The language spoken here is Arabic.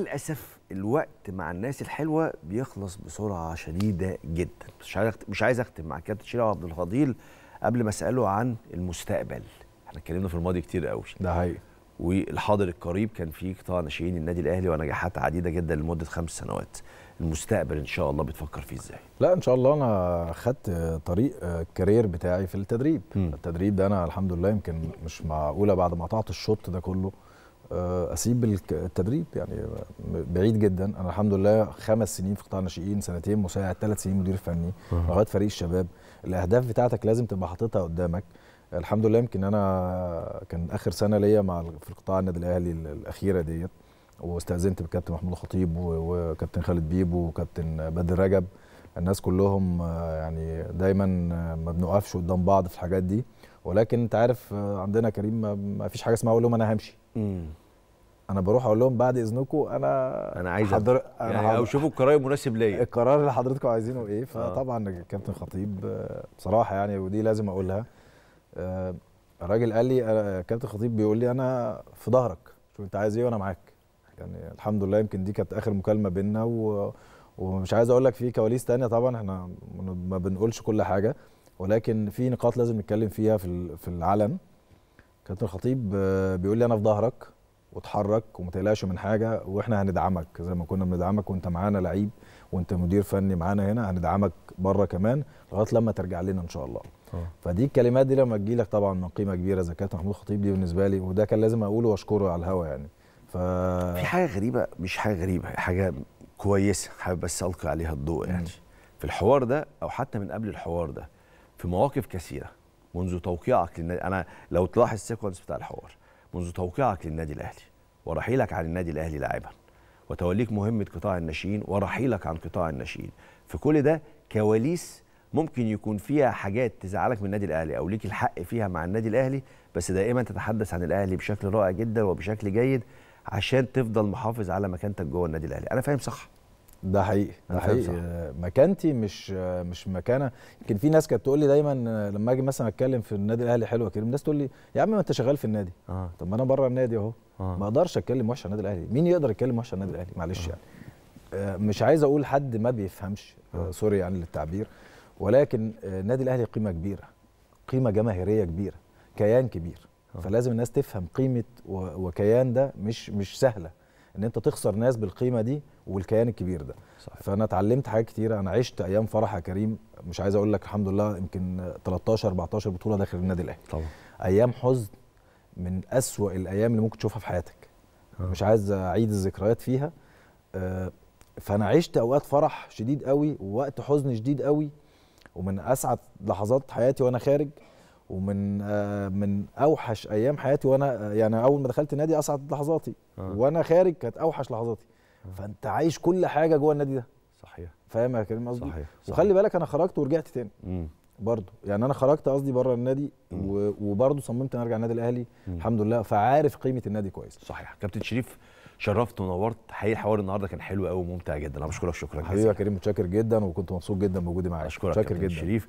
للاسف الوقت مع الناس الحلوه بيخلص بسرعه شديده جدا مش عايز مش عايز اختم مع كابتن شيري عبد الفضيل قبل ما اساله عن المستقبل احنا اتكلمنا في الماضي كتير قوي ده حقيقي والحاضر القريب كان فيه قطاع ناشئين النادي الاهلي ونجاحات عديده جدا لمده خمس سنوات المستقبل ان شاء الله بتفكر فيه ازاي لا ان شاء الله انا خدت طريق الكارير بتاعي في التدريب م. التدريب ده انا الحمد لله يمكن مش معقوله بعد ما قطعت الشوط ده كله آه، اسيب التدريب يعني بعيد جدا انا الحمد لله خمس سنين في قطاع الناشئين سنتين مساعد ثلاث سنين مدير فني لغايه فريق الشباب الاهداف بتاعتك لازم تبقى حاططها قدامك الحمد لله يمكن انا كان اخر سنه ليا مع في قطاع النادي الاهلي الاخيره ديت واستاذنت بالكابتن محمود الخطيب وكابتن خالد بيبو وكابتن بدر رجب الناس كلهم آه، يعني دايما آه، ما بنوقفش قدام بعض في الحاجات دي ولكن انت عارف عندنا كريم ما فيش حاجه اسمها اقول لهم انا همشي انا بروح اقول لهم بعد اذنكم انا انا عايز حضر... يعني حضر... او شوفوا القرار المناسب ليا القرار اللي حضرتكم عايزينه ايه آه. فطبعا الكابتن خطيب آه، بصراحه يعني ودي لازم اقولها آه، الراجل قال لي كابتن خطيب بيقول لي انا في ظهرك شوف انت عايز ايه وانا معاك يعني الحمد لله يمكن دي كانت اخر مكالمه بينا و... ومش عايز اقول لك في كواليس تانية طبعا احنا ما بنقولش كل حاجه ولكن في نقاط لازم نتكلم فيها في العلن كابتن الخطيب آه، بيقول لي انا في ظهرك واتحرك وما تقلقش من حاجه واحنا هندعمك زي ما كنا بندعمك وانت معانا لعيب وانت مدير فني معانا هنا هندعمك بره كمان لغايه لما ترجع لنا ان شاء الله أوه. فدي الكلمات دي لما تجي لك طبعا من قيمه كبيره زي كابتن محمود الخطيب دي بالنسبه لي وده كان لازم اقوله واشكره على الهوا يعني ف في حاجه غريبه مش حاجه غريبه حاجه كويسه حابب بس القي عليها الضوء يعني في الحوار ده او حتى من قبل الحوار ده في مواقف كثيره منذ توقيعك للنادي انا لو تلاحظ السيكونس بتاع الحوار منذ توقيعك للنادي الاهلي ورحيلك عن النادي الاهلي لاعبا وتوليك مهمه قطاع الناشئين ورحيلك عن قطاع الناشئين في كل ده كواليس ممكن يكون فيها حاجات تزعلك من النادي الاهلي او ليك الحق فيها مع النادي الاهلي بس دائما تتحدث عن الاهلي بشكل رائع جدا وبشكل جيد عشان تفضل محافظ على مكانتك جوه النادي الاهلي انا فاهم صح ده حقيقي ده حقيقي آه، مكانتي مش آه، مش مكانه يمكن في ناس كانت تقول لي دايما آه، لما اجي مثلا اتكلم في النادي الاهلي حلوه كده الناس تقول لي يا عم ما انت شغال في النادي آه. طب ما انا بره النادي اهو آه. ما اقدرش اتكلم وحش عن النادي الاهلي مين يقدر يتكلم وحش عن النادي الاهلي معلش آه. يعني مش عايز اقول حد ما بيفهمش آه. سوري يعني للتعبير ولكن النادي الاهلي قيمه كبيره قيمه جماهيريه كبيره كيان كبير آه. فلازم الناس تفهم قيمه وكيان ده مش مش سهله ان انت تخسر ناس بالقيمه دي والكيان الكبير ده صحيح. فانا اتعلمت حاجات كتيره انا عشت ايام فرح يا كريم مش عايز اقول لك الحمد لله يمكن 13 14 بطوله داخل النادي الاهلي طبعا ايام حزن من اسوا الايام اللي ممكن تشوفها في حياتك أه. مش عايز اعيد الذكريات فيها آه، فانا عشت اوقات فرح شديد قوي ووقت حزن شديد قوي ومن اسعد لحظات حياتي وانا خارج ومن آه، من اوحش ايام حياتي وانا آه، يعني اول ما دخلت النادي اسعد لحظاتي آه. وانا خارج كانت اوحش لحظاتي آه. فانت عايش كل حاجه جوه النادي ده صحيح فاهم يا كريم قصدي صحيح. صحيح. وخلي بالك انا خرجت ورجعت تاني مم. برضه يعني انا خرجت قصدي بره النادي وبرضه صممت ان ارجع النادي الاهلي مم. الحمد لله فعارف قيمه النادي كويس صحيح كابتن شريف شرفت ونورت حقيقي الحوار النهارده كان حلو قوي وممتع جدا انا بشكرك شكرا جزيلا حبيبي يا كريم متشكر جدا وكنت مبسوط جدا بوجودي معاك متشكر جدا شريف